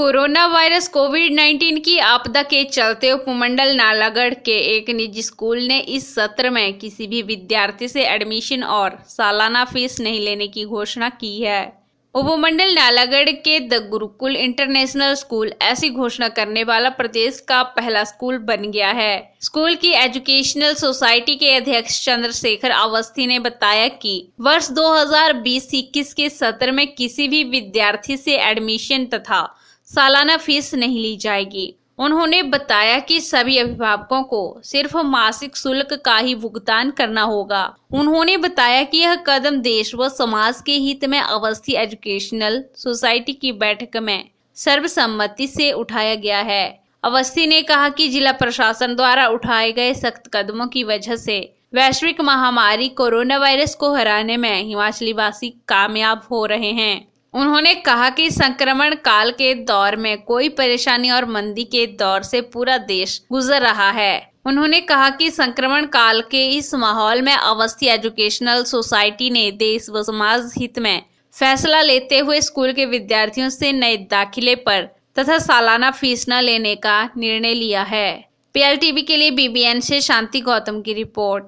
corona virus Covid 19 की आपदा के चलते उपमंडल नालागढ़ के एक निजी स्कूल ने इस सत्र में किसी भी विद्यार्थी से एडमिशन और सालाना फीस नहीं लेने की घोषणा की है उपमंडल नालागढ़ के द गुरुकुल इंटरनेशनल स्कूल ऐसी घोषणा करने वाला प्रदेश का पहला स्कूल बन गया है स्कूल की एजुकेशनल सोसाइटी के अध्यक्ष चंद्रशेखर अवस्थी ने बताया कि वर्ष 2020-21 के सत्र में किसी भी विद्यार्थी से एडमिशन तथा सालाना फीस नहीं ली जाएगी उन्होंने बताया कि सभी अभिभावकों को सिर्फ मासिक शुल्क का ही भुगतान करना होगा उन्होंने बताया कि यह कदम देश व समाज के हित में अवस्थी एजुकेशनल सोसाइटी की बैठक में सर्वसम्मति से उठाया गया है अवस्थी ने कहा कि जिला प्रशासन द्वारा उठाए गए सख्त कदमों की वजह से वैश्विक महामारी कोरोना वायरस को हराने में हिमाचली वासी कामयाब हो रहे हैं उन्होंने कहा कि संक्रमण काल के दौर में कोई परेशानी और मंदी के दौर से पूरा देश गुजर रहा है उन्होंने कहा कि संक्रमण काल के इस माहौल में अवस्थी एजुकेशनल सोसाइटी ने देश व समाज हित में फैसला लेते हुए स्कूल के विद्यार्थियों से नए दाखिले पर तथा सालाना फीस न लेने का निर्णय लिया है पीआरटीवी के लिए बीबीएन से शांति गौतम की रिपोर्ट